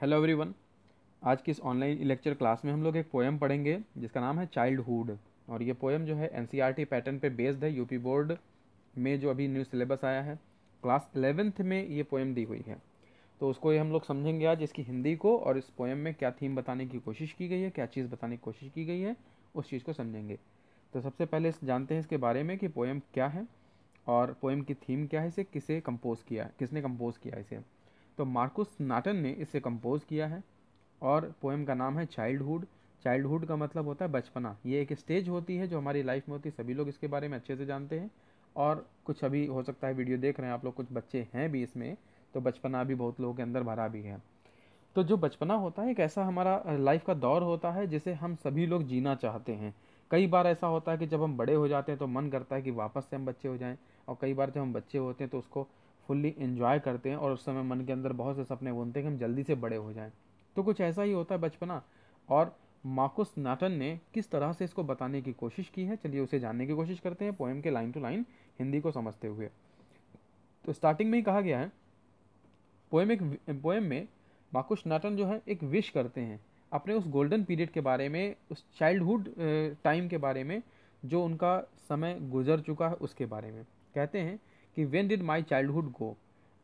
hello everyone आज की इस ऑनलाइन लेक्चर क्लास में हम लोग एक पोएम पढ़ेंगे जिसका नाम है चाइल्डहुड और ये पोएम जो है एन e पैटर्न पे बेस्ड है यूपी बोर्ड में जो अभी न्यू सिलेबस आया है क्लास एलेवेंथ में ये पोएम दी हुई है तो उसको ये हम लोग समझेंगे आज इसकी हिंदी को और इस पोएम में क्या थीम बताने की कोशिश की गई है क्या चीज़ बताने की कोशिश की गई है उस चीज़ को समझेंगे तो सबसे पहले जानते हैं इसके बारे में कि पोएम क्या है और पोएम की थीम क्या है इसे किसे कंपोज़ किया किसने कंपोज़ किया इसे तो मार्कुस नाटन ने इसे कंपोज किया है और पोएम का नाम है चाइल्डहुड चाइल्डहुड का मतलब होता है बचपना ये एक स्टेज होती है जो हमारी लाइफ में होती है सभी लोग इसके बारे में अच्छे से जानते हैं और कुछ अभी हो सकता है वीडियो देख रहे हैं आप लोग कुछ बच्चे हैं भी इसमें तो बचपना भी बहुत लोगों के अंदर भरा भी है तो जो बचपना होता है एक ऐसा हमारा लाइफ का दौर होता है जिसे हम सभी लोग जीना चाहते हैं कई बार ऐसा होता है कि जब हम बड़े हो जाते हैं तो मन करता है कि वापस से हम बच्चे हो जाएं और कई बार जब हम बच्चे होते हैं तो उसको फुल्ली इन्जॉय करते हैं और उस समय मन के अंदर बहुत से सपने बुनते हैं कि हम जल्दी से बड़े हो जाएं तो कुछ ऐसा ही होता है बचपना और मार्कुस नाटन ने किस तरह से इसको बताने की कोशिश की है चलिए उसे जानने की कोशिश करते हैं पोएम के लाइन टू लाइन हिंदी को समझते हुए तो स्टार्टिंग में ही कहा गया है पोएम एक पोएम में मार्कुस नाटन जो है एक विश करते हैं अपने उस गोल्डन पीरियड के बारे में उस चाइल्डहुड टाइम के बारे में जो उनका समय गुजर चुका है उसके बारे में कहते हैं कि when did my childhood go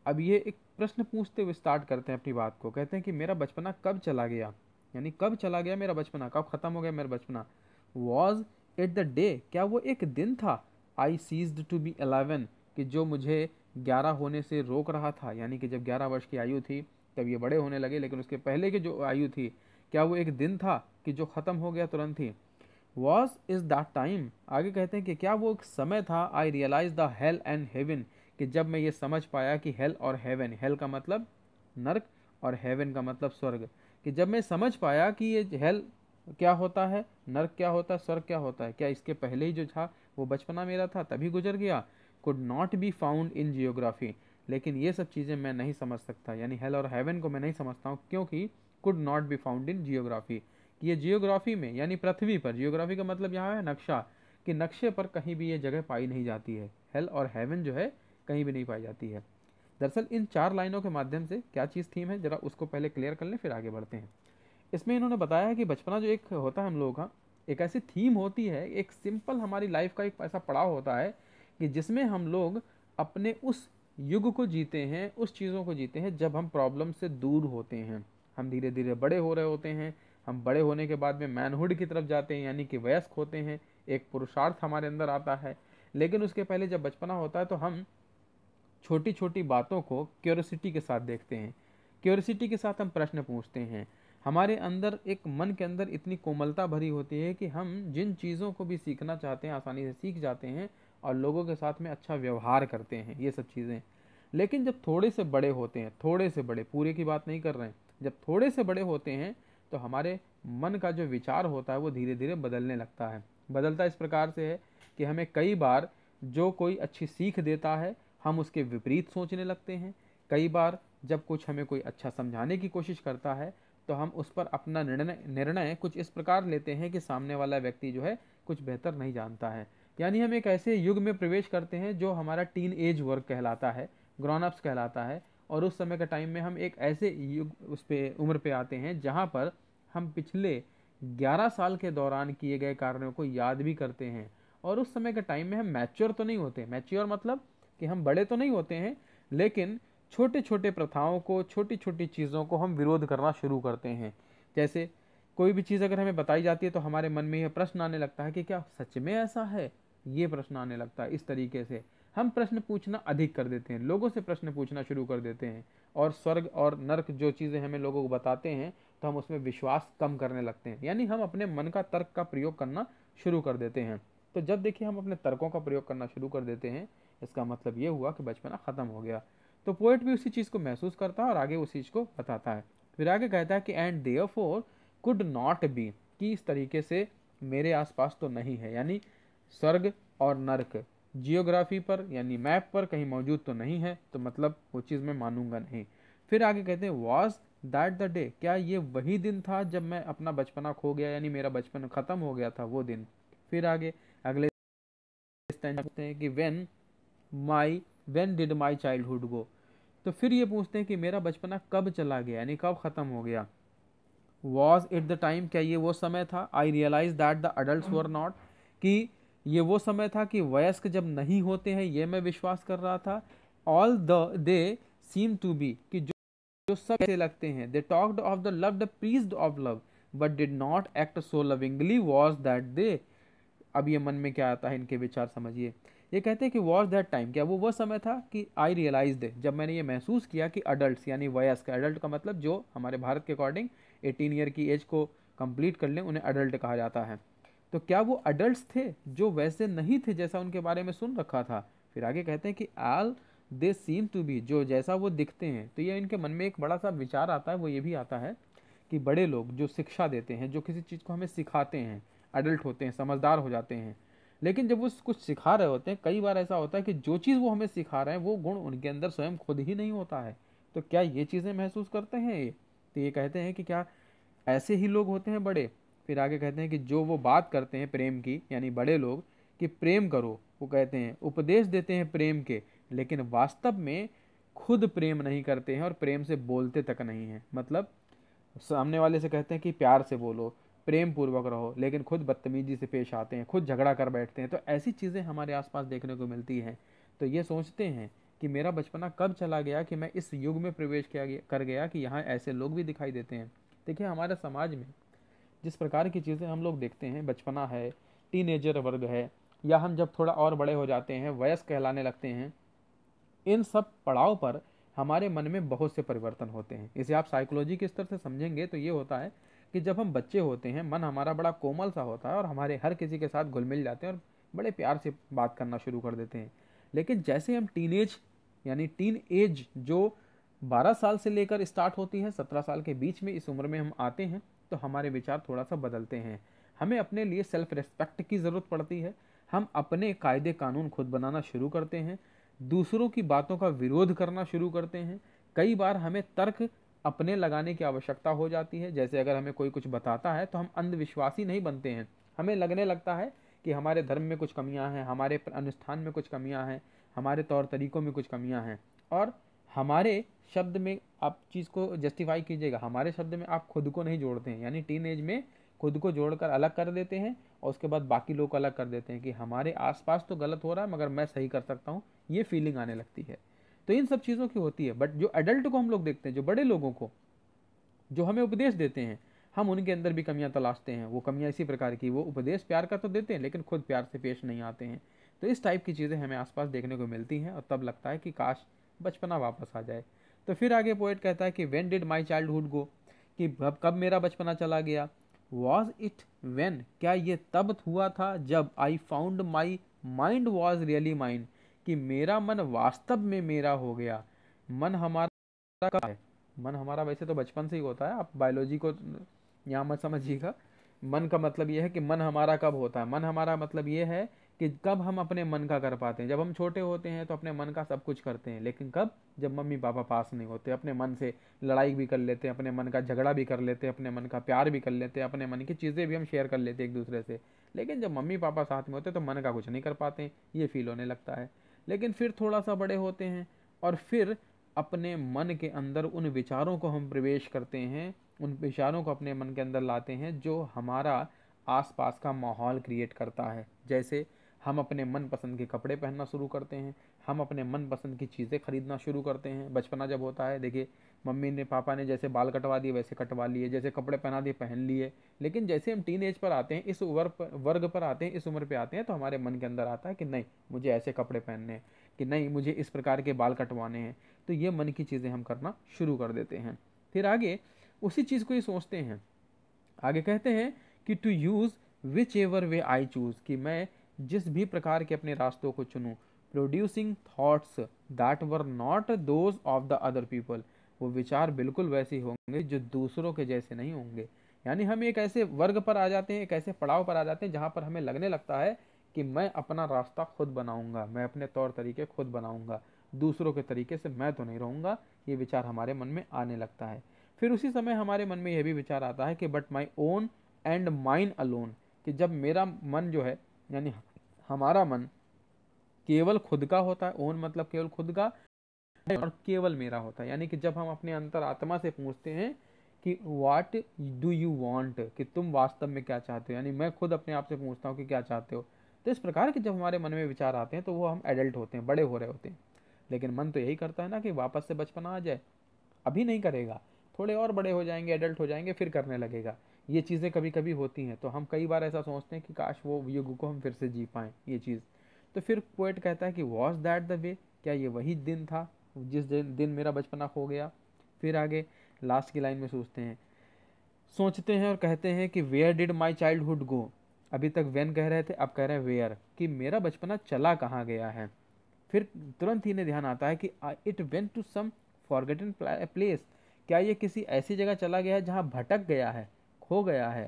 अब ये एक प्रश्न पूछते हुए स्टार्ट करते हैं अपनी बात को कहते हैं कि मेरा बचपना कब चला गया यानी कब चला गया मेरा बचपना कब ख़त्म हो गया मेरा बचपना वॉज एट द डे क्या वो एक दिन था I ceased to be eleven कि जो मुझे ग्यारह होने से रोक रहा था यानी कि जब ग्यारह वर्ष की आयु थी तब ये बड़े होने लगे लेकिन उसके पहले की जो आयु थी क्या वो एक दिन था कि जो ख़त्म हो गया तुरंत ही वॉज इज़ दैट टाइम आगे कहते हैं कि क्या वो एक समय था I realize the hell and heaven कि जब मैं ये समझ पाया कि हेल और हेवन हेल का मतलब नर्क और हेवन का मतलब स्वर्ग कि जब मैं समझ पाया कि ये हेल क्या होता है नर्क क्या होता है स्वर्ग क्या होता है क्या इसके पहले ही जो था वो बचपना मेरा था तभी गुजर गया could not be found in geography लेकिन ये सब चीज़ें मैं नहीं समझ सकता यानी हेल और हेवन को मैं नहीं समझता हूँ क्योंकि could not be found in geography कि ये जियोग्राफी में यानी पृथ्वी पर जियोग्राफी का मतलब यहाँ है नक्शा कि नक्शे पर कहीं भी ये जगह पाई नहीं जाती है हेल और हेवन जो है कहीं भी नहीं पाई जाती है दरअसल इन चार लाइनों के माध्यम से क्या चीज़ थीम है ज़रा उसको पहले क्लियर कर लें फिर आगे बढ़ते हैं इसमें इन्होंने बताया है कि बचपना जो एक होता है हम लोगों का एक ऐसी थीम होती है एक सिंपल हमारी लाइफ का एक ऐसा पड़ाव होता है कि जिसमें हम लोग अपने उस युग को जीते हैं उस चीज़ों को जीते हैं जब हम प्रॉब्लम से दूर होते हैं हम धीरे धीरे बड़े हो रहे होते हैं हम बड़े होने के बाद में मैनहुड की तरफ जाते हैं यानी कि वयस्क होते हैं एक पुरुषार्थ हमारे अंदर आता है लेकिन उसके पहले जब बचपना होता है तो हम छोटी छोटी बातों को क्योरसिटी के साथ देखते हैं क्योरसिटी के साथ हम प्रश्न पूछते हैं हमारे अंदर एक मन के अंदर इतनी कोमलता भरी होती है कि हम जिन चीज़ों को भी सीखना चाहते हैं आसानी से सीख जाते हैं और लोगों के साथ में अच्छा व्यवहार करते हैं ये सब चीज़ें लेकिन जब थोड़े से बड़े होते हैं थोड़े से बड़े पूरे की बात नहीं कर रहे हैं जब थोड़े से बड़े होते हैं तो हमारे मन का जो विचार होता है वो धीरे धीरे बदलने लगता है बदलता इस प्रकार से है कि हमें कई बार जो कोई अच्छी सीख देता है हम उसके विपरीत सोचने लगते हैं कई बार जब कुछ हमें कोई अच्छा समझाने की कोशिश करता है तो हम उस पर अपना निर्णय निर्णय कुछ इस प्रकार लेते हैं कि सामने वाला व्यक्ति जो है कुछ बेहतर नहीं जानता है यानी हम एक ऐसे युग में प्रवेश करते हैं जो हमारा टीन एज वर्क कहलाता है अप्स कहलाता है और उस समय के टाइम में हम एक ऐसे युग उस पर उम्र पे आते हैं जहाँ पर हम पिछले 11 साल के दौरान किए गए कार्यों को याद भी करते हैं और उस समय के टाइम में हम मैच्योर तो नहीं होते मैच्योर मतलब कि हम बड़े तो नहीं होते हैं लेकिन छोटे छोटे प्रथाओं को छोटी छोटी चीज़ों को हम विरोध करना शुरू करते हैं जैसे कोई भी चीज़ अगर हमें बताई जाती है तो हमारे मन में यह प्रश्न आने लगता है कि क्या सच में ऐसा है ये प्रश्न आने लगता है इस तरीके से हम प्रश्न पूछना अधिक कर देते हैं लोगों से प्रश्न पूछना शुरू कर देते हैं और स्वर्ग और नर्क जो चीज़ें हमें लोगों को बताते हैं तो हम उसमें विश्वास कम करने लगते हैं यानी हम अपने मन का तर्क का प्रयोग करना शुरू कर देते हैं तो जब देखिए हम अपने तर्कों का प्रयोग करना शुरू कर देते हैं इसका मतलब ये हुआ कि बचपना ख़त्म हो गया तो पोइट भी उसी चीज़ को महसूस करता है और आगे उस चीज़ को बताता है फिर आगे कहता है कि and therefore could not be कि इस तरीके से मेरे आसपास तो नहीं है यानी स्वर्ग और नर्क जियोग्राफी पर यानी मैप पर कहीं मौजूद तो नहीं है तो मतलब वो चीज़ मैं मानूंगा नहीं फिर आगे कहते हैं वॉज दैट द डे क्या ये वही दिन था जब मैं अपना बचपना खो गया यानी मेरा बचपन ख़त्म हो गया था वो दिन फिर आगे अगले पूछते हैं कि when my when did my childhood go तो फिर ये पूछते हैं कि मेरा बचपना कब चला गया यानी कब ख़त्म हो गया वॉज इट द टाइम क्या ये वो समय था I realize that the adult were not कि ये वो समय था कि वयस्क जब नहीं होते हैं ये मैं विश्वास कर रहा था all the they seem to be कि जो जो सब ऐसे लगते हैं they talked of the love the preach of love but did not act so lovingly was that they अब ये मन में क्या आता है इनके विचार समझिए ये कहते हैं कि वॉज दैट टाइम क्या वो वो समय था कि आई रियलाइज दे जब मैंने ये महसूस किया कि अडल्ट यानी वयस्क अडल्ट का मतलब जो हमारे भारत के अकॉर्डिंग एटीन ईयर की एज को कंप्लीट कर लें उन्हें अडल्ट कहा जाता है तो क्या वो अडल्ट थे जो वैसे नहीं थे जैसा उनके बारे में सुन रखा था फिर आगे कहते हैं कि आल दे सीम टू बी जो जैसा वो दिखते हैं तो ये इनके मन में एक बड़ा सा विचार आता है वो ये भी आता है कि बड़े लोग जो शिक्षा देते हैं जो किसी चीज़ को हमें सिखाते हैं अडल्ट होते हैं समझदार हो जाते हैं लेकिन जब वो कुछ सिखा रहे होते हैं कई बार ऐसा होता है कि जो चीज़ वो हमें सिखा रहे हैं वो गुण उनके अंदर स्वयं खुद ही नहीं होता है तो क्या ये चीज़ें महसूस करते हैं ये तो ये कहते हैं कि क्या ऐसे ही लोग होते हैं बड़े फिर आगे कहते हैं कि जो वो बात करते हैं प्रेम की यानी बड़े लोग कि प्रेम करो वो कहते हैं उपदेश देते हैं प्रेम के लेकिन वास्तव में खुद प्रेम नहीं करते हैं और प्रेम से बोलते तक नहीं हैं मतलब सामने वाले से कहते हैं कि प्यार से बोलो प्रेम पूर्वक रहो लेकिन खुद बदतमीजी से पेश आते हैं खुद झगड़ा कर बैठते हैं तो ऐसी चीज़ें हमारे आसपास देखने को मिलती हैं तो ये सोचते हैं कि मेरा बचपना कब चला गया कि मैं इस युग में प्रवेश किया कर गया कि यहाँ ऐसे लोग भी दिखाई देते हैं देखिए हमारे समाज में जिस प्रकार की चीज़ें हम लोग देखते हैं बचपना है टीनेजर वर्ग है या हम जब थोड़ा और बड़े हो जाते हैं वयस्क कहलाने लगते हैं इन सब पड़ाव पर हमारे मन में बहुत से परिवर्तन होते हैं इसे आप साइकोलॉजी के स्तर से समझेंगे तो ये होता है कि जब हम बच्चे होते हैं मन हमारा बड़ा कोमल सा होता है और हमारे हर किसी के साथ घुल मिल जाते हैं और बड़े प्यार से बात करना शुरू कर देते हैं लेकिन जैसे हम टीन यानी टीन एज जो 12 साल से लेकर स्टार्ट होती है 17 साल के बीच में इस उम्र में हम आते हैं तो हमारे विचार थोड़ा सा बदलते हैं हमें अपने लिए सेल्फ रिस्पेक्ट की ज़रूरत पड़ती है हम अपने कायदे कानून खुद बनाना शुरू करते हैं दूसरों की बातों का विरोध करना शुरू करते हैं कई बार हमें तर्क अपने लगाने की आवश्यकता हो जाती है जैसे अगर हमें कोई कुछ बताता है तो हम अंधविश्वासी नहीं बनते हैं हमें लगने लगता है कि हमारे धर्म में कुछ कमियां हैं हमारे अनुष्ठान में कुछ कमियां हैं हमारे तौर तरीक़ों में कुछ कमियां हैं और हमारे शब्द में आप चीज़ को जस्टिफाई कीजिएगा हमारे शब्द में आप खुद को नहीं जोड़ते हैं यानी टीन एज में खुद को जोड़कर अलग कर देते हैं और उसके बाद बाकी लोग अलग कर देते हैं कि हमारे आसपास तो गलत हो रहा है मगर मैं सही कर सकता हूँ ये फीलिंग आने लगती है तो इन सब चीज़ों की होती है बट जो एडल्ट को हम लोग देखते हैं जो बड़े लोगों को जो हमें उपदेश देते हैं हम उनके अंदर भी कमियां तलाशते हैं वो कमियां इसी प्रकार की वो उपदेश प्यार का तो देते हैं लेकिन खुद प्यार से पेश नहीं आते हैं तो इस टाइप की चीज़ें हमें आसपास देखने को मिलती हैं और तब लगता है कि काश बचपना वापस आ जाए तो फिर आगे पोइट कहता है कि when did my childhood go कि अब कब मेरा बचपना चला गया वॉज इट वेन क्या ये तब हुआ था जब I found my mind was really mind कि मेरा मन वास्तव में मेरा हो गया मन हमारा कब है मन हमारा वैसे तो बचपन से ही होता है आप बायोलॉजी को यहाँ मत समझिएगा मन का मतलब यह है कि मन हमारा कब होता है मन हमारा मतलब ये है कि कब हम अपने मन का कर पाते हैं जब हम छोटे होते हैं तो अपने मन का सब कुछ करते हैं लेकिन कब जब मम्मी पापा पास नहीं होते अपने मन से लड़ाई भी कर लेते हैं अपने मन का झगड़ा भी कर लेते हैं अपने मन का प्यार भी कर लेते हैं अपने मन की चीज़ें भी हम शेयर कर लेते हैं एक दूसरे से लेकिन जब मम्मी पापा साथ में होते तो मन का कुछ नहीं कर पाते ये फील होने लगता है लेकिन फिर थोड़ा सा बड़े होते हैं और फिर अपने मन के अंदर उन विचारों को हम प्रवेश करते हैं उन विचारों को अपने मन के अंदर लाते हैं जो हमारा आसपास का माहौल क्रिएट करता है जैसे हम अपने मनपसंद के कपड़े पहनना शुरू करते हैं हम अपने मनपसंद की चीज़ें खरीदना शुरू करते हैं बचपना जब होता है देखिए मम्मी ने पापा ने जैसे बाल कटवा दिए वैसे कटवा लिए जैसे कपड़े पहना दिए पहन लिए लेकिन जैसे हम टीन एज पर आते हैं इस उम्र पर वर्ग पर आते हैं इस उम्र पर आते हैं तो हमारे मन के अंदर आता है कि नहीं मुझे ऐसे कपड़े पहनने हैं कि नहीं मुझे इस प्रकार के बाल कटवाने हैं तो ये मन की चीज़ें हम करना शुरू कर देते हैं फिर आगे उसी चीज़ को ही सोचते हैं आगे कहते हैं कि to use whichever way I choose कि मैं जिस भी प्रकार के अपने रास्तों को चुनूँ producing thoughts that were not those of the other people वो विचार बिल्कुल वैसे होंगे जो दूसरों के जैसे नहीं होंगे यानी हम एक ऐसे वर्ग पर आ जाते हैं एक ऐसे पड़ाव पर आ जाते हैं जहाँ पर हमें लगने लगता है कि मैं अपना रास्ता खुद बनाऊंगा मैं अपने तौर तरीके खुद बनाऊंगा दूसरों के तरीके से मैं तो नहीं रहूँगा ये विचार हमारे मन में आने लगता है फिर उसी समय हमारे मन में यह भी विचार आता है कि but my own and mine alone कि जब मेरा मन जो है यानी हमारा मन केवल खुद का होता है ओन मतलब केवल खुद का और केवल मेरा होता है यानी कि जब हम अपने अंतर आत्मा से पूछते हैं कि वाट डू यू वॉन्ट कि तुम वास्तव में क्या चाहते हो यानी मैं खुद अपने आप से पूछता हूँ कि क्या चाहते हो तो इस प्रकार के जब हमारे मन में विचार आते हैं तो वो हम एडल्ट होते हैं बड़े हो रहे होते हैं लेकिन मन तो यही करता है ना कि वापस से बचपना आ जाए अभी नहीं करेगा थोड़े और बड़े हो जाएंगे एडल्ट हो जाएंगे फिर करने लगेगा ये चीज़ें कभी कभी होती हैं तो हम कई बार ऐसा सोचते हैं कि काश वो युग को हम फिर से जी पाएँ ये चीज़ तो फिर पोइट कहता है कि वॉज दैट द वे क्या ये वही दिन था जिस दिन दिन मेरा बचपना खो गया फिर आगे लास्ट की लाइन में सोचते हैं सोचते हैं और कहते हैं कि where did my childhood go अभी तक वेन कह रहे थे अब कह रहे हैं वेयर कि मेरा बचपना चला कहाँ गया है फिर तुरंत ही इन्हें ध्यान आता है कि it went to some forgotten place क्या ये किसी ऐसी जगह चला गया है जहाँ भटक गया है हो गया है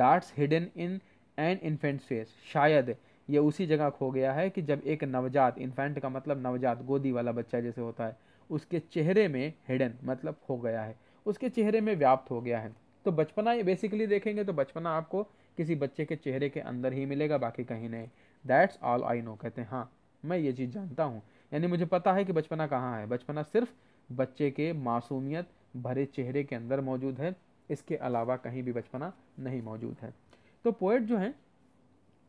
that's hidden in an infant face शायद यह उसी जगह खो गया है कि जब एक नवजात इन्फेंट का मतलब नवजात गोदी वाला बच्चा जैसे होता है उसके चेहरे में हिडन मतलब खो गया है उसके चेहरे में व्याप्त हो गया है तो बचपना ये बेसिकली देखेंगे तो बचपना आपको किसी बच्चे के चेहरे के अंदर ही मिलेगा बाकी कहीं नहीं दैट्स ऑल आई नो कहते हैं हाँ मैं ये चीज़ जानता हूँ यानी मुझे पता है कि बचपना कहाँ है बचपना सिर्फ बच्चे के मासूमियत भरे चेहरे के अंदर मौजूद है इसके अलावा कहीं भी बचपना नहीं मौजूद है तो पोइट जो हैं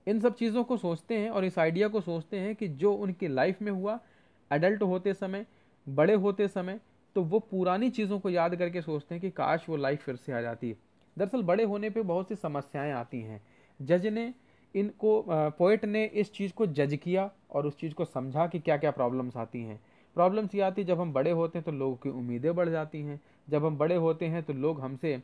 इन सब चीज़ों को सोचते हैं और इस आइडिया को सोचते हैं कि जो उनकी लाइफ में हुआ एडल्ट होते समय बड़े होते समय तो वो पुरानी चीज़ों को याद करके सोचते हैं कि काश वो लाइफ फिर से आ जाती है दरअसल बड़े होने पे बहुत सी समस्याएं आती हैं जज ने इनको पोइट ने इस चीज़ को जज किया और उस चीज़ को समझा कि क्या क्या प्रॉब्लम्स आती हैं प्रॉब्लम्स ये आती है जब हम बड़े होते हैं तो लोगों की उम्मीदें बढ़ जाती हैं जब हम बड़े होते हैं तो लोग हमसे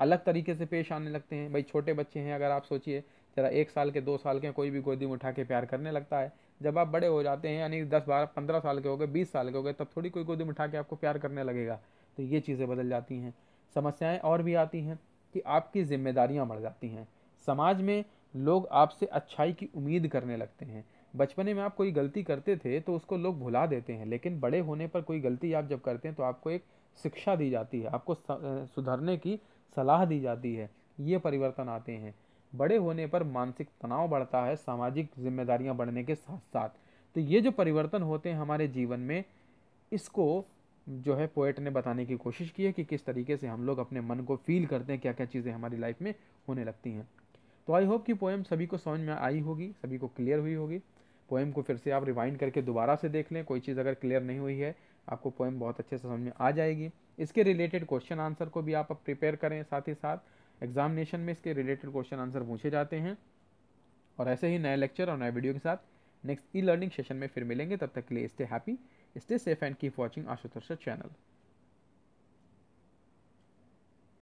अलग तरीके से पेश आने लगते हैं भाई छोटे बच्चे हैं अगर आप सोचिए ज़रा एक साल के दो साल के कोई भी गोदी में उठा के प्यार करने लगता है जब आप बड़े हो जाते हैं यानी दस बारह पंद्रह साल के हो गए बीस साल के हो गए तब थोड़ी कोई गोदी में उठा के आपको प्यार करने लगेगा तो ये चीज़ें बदल जाती हैं समस्याएं और भी आती हैं कि आपकी जिम्मेदारियां बढ़ जाती हैं समाज में लोग आपसे अच्छाई की उम्मीद करने लगते हैं बचपने में आप कोई गलती करते थे तो उसको लोग भुला देते हैं लेकिन बड़े होने पर कोई गलती आप जब करते हैं तो आपको एक शिक्षा दी जाती है आपको सुधरने की सलाह दी जाती है ये परिवर्तन आते हैं बड़े होने पर मानसिक तनाव बढ़ता है सामाजिक जिम्मेदारियां बढ़ने के साथ साथ तो ये जो परिवर्तन होते हैं हमारे जीवन में इसको जो है पोएट ने बताने की कोशिश की है कि किस तरीके से हम लोग अपने मन को फील करते हैं क्या क्या चीज़ें हमारी लाइफ में होने लगती हैं तो आई होप कि पोएम सभी को समझ में आई होगी सभी को क्लियर हुई होगी पोएम को फिर से आप रिवाइंड करके दोबारा से देख लें कोई चीज़ अगर क्लियर नहीं हुई है आपको पोएम बहुत अच्छे से समझ में आ जाएगी इसके रिलेटेड क्वेश्चन आंसर को भी आप प्रिपेयर करें साथ ही साथ एग्जामिनेशन में इसके रिलेटेड क्वेश्चन आंसर पूछे जाते हैं और ऐसे ही नए लेक्चर और नए वीडियो के साथ नेक्स्ट ई लर्निंग सेशन में फिर मिलेंगे तब तक के लिए stay happy stay safe and keep watching Ashutosh channel